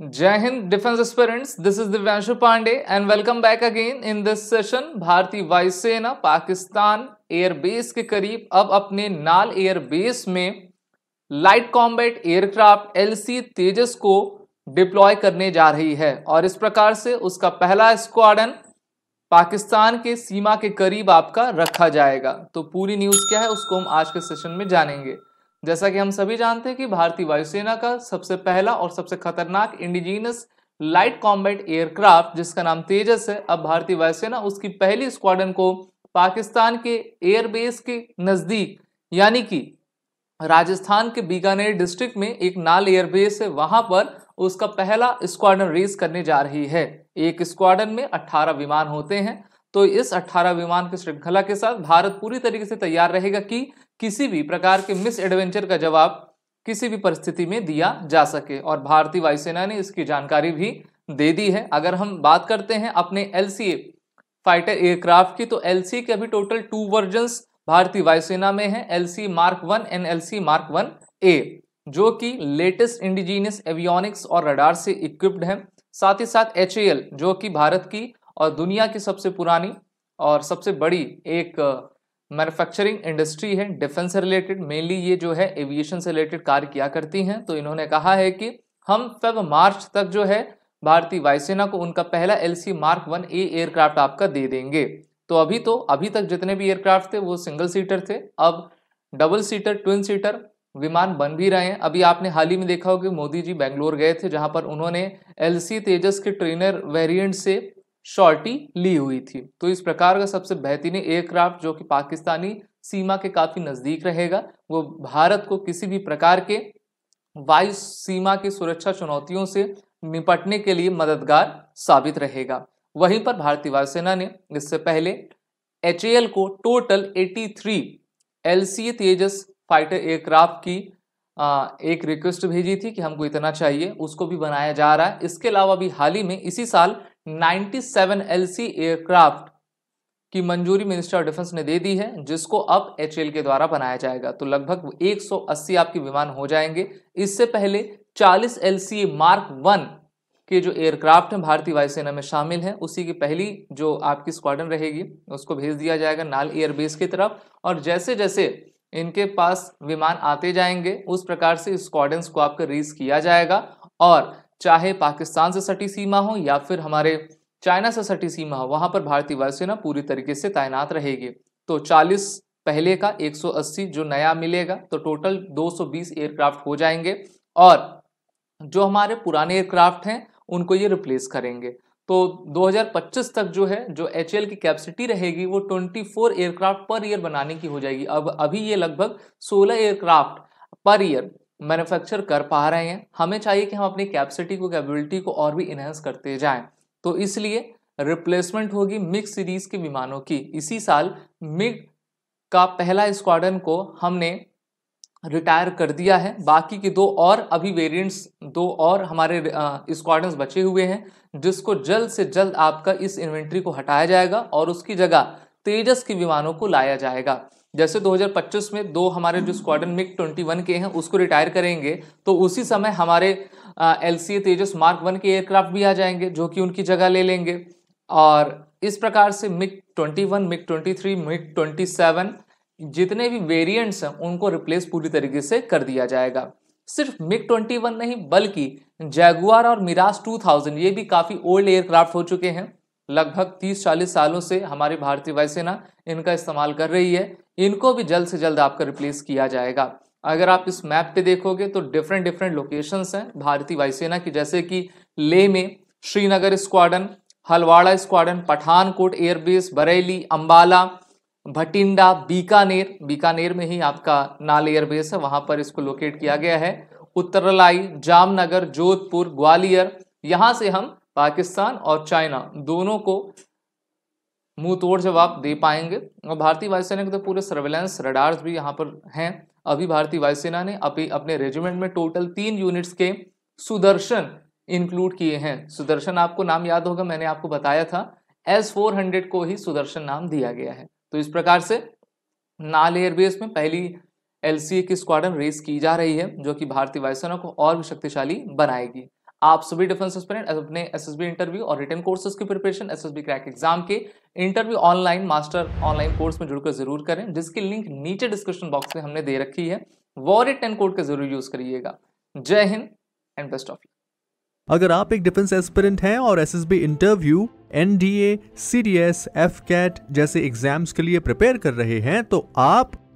जय Hind defence aspirants this is Divyanshu Pandey and welcome back again in this session भारतीय वायुसेना Pakistan airbase के करीब अब अपने नाल एयरबेस में light combat aircraft LC Tejas को डिप्लॉय करने जा रही है और इस प्रकार से उसका पहला स्क्वाडन पाकिस्तान के सीमा के करीब आपका रखा जाएगा तो पूरी न्यूज़ क्या है उसको हम आज के सेशन में जानेंगे जैसा कि हम सभी जानते हैं कि भारतीय वायुसेना का सबसे पहला और सबसे खतरनाक इंडिजीनस लाइट कॉम्बैट एयरक्राफ्ट जिसका नाम तेजस है अब भारतीय वायुसेना उसकी पहली स्क्वाडन को पाकिस्तान के एयरबेस के नज़दीक यानी कि राजस्थान के बीकानेर डिस्ट्रिक्ट में एक नाल एयरबेस है वहां पर उसका पहला स्क्वाडन रेस करने जा रही है एक स्क्वाडन में 18 विमान होते हैं तो इस 18 विमान की श्रृंखला के साथ भारत पूरी तरीके से तैयार रहेगा कि किसी भी प्रकार के मिस एडवेंचर का जवाब किसी भी परिस्थिति में दिया जा सके और भारतीय वायुसेना ने इसकी जानकारी भी दे दी है अगर हम बात करते हैं अपने एल फाइटर एयरक्राफ्ट की तो एल के अभी टोटल टू वर्जन भारतीय वायुसेना में है L mark one N L mark one A जो कि लेटेस्ट इंडिजीनियस एवियोनिक्स और रडार से इक्विप्ड है साथ ही साथ एच जो कि भारत की और दुनिया की सबसे पुरानी और सबसे बड़ी एक मैन्युफैक्चरिंग इंडस्ट्री है डिफेंस से रिलेटेड मेनली ये जो है एविएशन से रिलेटेड कार्य किया करती हैं तो इन्होंने कहा है कि हम फेब मार्च तक जो है भारतीय वायुसेना को उनका पहला C mark one A aircraft आपका दे देंगे तो अभी तो अभी तक जितने भी एयरक्राफ्ट थे वो सिंगल सीटर थे अब डबल सीटर ट्विन सीटर विमान बन भी रहे हैं अभी आपने हाल ही में देखा होगा मोदी जी बेंगलोर गए थे जहां पर उन्होंने एलसी तेजस के ट्रेनर वेरिएंट से शॉर्टी ली हुई थी तो इस प्रकार का सबसे बेहतरीन एयरक्राफ्ट जो कि पाकिस्तानी सीमा के काफ़ी नज़दीक रहेगा वो भारत को किसी भी प्रकार के वायु सीमा की सुरक्षा चुनौतियों से निपटने के लिए मददगार साबित रहेगा वहीं पर भारतीय वायुसेना ने इससे पहले एच को total 83 three L Tejas fighter aircraft की आ, एक रिक्वेस्ट भेजी थी कि हमको इतना चाहिए उसको भी बनाया जा रहा है इसके अलावा भी हाल ही में इसी साल 97 एलसी एयरक्राफ्ट की मंजूरी मिनिस्टर ऑफ डिफेंस ने दे दी है जिसको अब एच के द्वारा बनाया जाएगा तो लगभग 180 आपके विमान हो जाएंगे इससे पहले 40 एल मार्क वन के जो एयरक्राफ्ट हैं भारतीय वायुसेना में शामिल हैं उसी की पहली जो आपकी स्क्वाड्रन रहेगी उसको भेज दिया जाएगा नाल एयरबेस की तरफ और जैसे जैसे इनके पास विमान आते जाएंगे उस प्रकार से स्क्वाडन को आपका रेस किया जाएगा और चाहे पाकिस्तान से सटी सीमा हो या फिर हमारे चाइना से सटी सीमा हो वहां पर भारतीय वायुसेना पूरी तरीके से तैनात रहेगी तो 40 पहले का 180 जो नया मिलेगा तो टोटल 220 एयरक्राफ्ट हो जाएंगे और जो हमारे पुराने एयरक्राफ्ट हैं उनको ये रिप्लेस करेंगे तो 2025 तक जो है जो एच की कैपेसिटी रहेगी वो 24 एयरक्राफ्ट पर ईयर बनाने की हो जाएगी अब अभी ये लगभग 16 एयरक्राफ्ट पर ईयर मैन्युफैक्चर कर पा रहे हैं हमें चाहिए कि हम अपनी कैपेसिटी को कैपेबिलिटी को और भी इन्हेंस करते जाएं तो इसलिए रिप्लेसमेंट होगी मिग सीरीज के विमानों की इसी साल मिग का पहला स्क्वाडन को हमने रिटायर कर दिया है बाकी के दो और अभी वेरिएंट्स दो और हमारे स्क्वाडन बचे हुए हैं जिसको जल्द से जल्द आपका इस इन्वेंट्री को हटाया जाएगा और उसकी जगह तेजस के विमानों को लाया जाएगा जैसे 2025 में दो हमारे जो स्क्वाडन मिक 21 के हैं उसको रिटायर करेंगे तो उसी समय हमारे L C Tejas mark one के एयरक्राफ्ट भी आ जाएंगे जो कि उनकी जगह ले लेंगे और इस प्रकार से मिक 21 मिक 23 मिक 27 जितने भी वेरिएंट्स हैं उनको रिप्लेस पूरी तरीके से कर दिया जाएगा सिर्फ मिक 21 नहीं बल्कि जैगुआर और मिराज 2000 ये भी काफ़ी ओल्ड एयरक्राफ्ट हो चुके हैं लगभग 30-40 सालों से हमारी भारतीय वायुसेना इनका इस्तेमाल कर रही है इनको भी जल्द से जल्द आपका रिप्लेस किया जाएगा अगर आप इस मैप पे देखोगे तो डिफरेंट डिफरेंट लोकेशंस हैं भारतीय वायुसेना की जैसे कि लेह में Srinagar squadron Halwara squadron Pathankot airbase Bareilly Ambala Bathinda Bikaner Bikaner में ही आपका नाल एयरबेस है वहां पर इसको लोकेट किया गया है उत्तरलाई जामनगर जोधपुर ग्वालियर यहाँ से हम पाकिस्तान और चाइना दोनों को मुंह तोड़ जवाब दे पाएंगे और भारतीय वायुसेना के तो पूरे सर्वेलेंस रडार्स भी यहाँ पर हैं अभी भारतीय वायुसेना ने अपने अपने रेजिमेंट में टोटल तीन यूनिट्स के सुदर्शन इंक्लूड किए हैं सुदर्शन आपको नाम याद होगा मैंने आपको बताया था एस फोर हंड्रेड को ही सुदर्शन नाम दिया गया है तो इस प्रकार से नाल एयरबेस में पहली एल की स्क्वाडन रेस की जा रही है जो कि भारतीय वायुसेना को और भी शक्तिशाली बनाएगी आप सभी डिफेंस एक्सपेरेंट अपने एसएसबी इंटरव्यू और रिटर्न कोर्सेज की प्रिपरेशन एसएसबी क्रैक एग्जाम के interview online master online course में जुड़कर जरूर करें जिसकी लिंक नीचे डिस्क्रिप्शन बॉक्स में हमने दे रखी है वॉरिट टेन कोड का जरूर यूज करिएगा जय हिंद एंड बेस्ट ऑफ अगर आप एक डिफेंस एस्पिरेंट हैं और SSB interview N D D A C S F CAT जैसे एग्जाम्स के लिए प्रिपेयर कर रहे हैं तो आप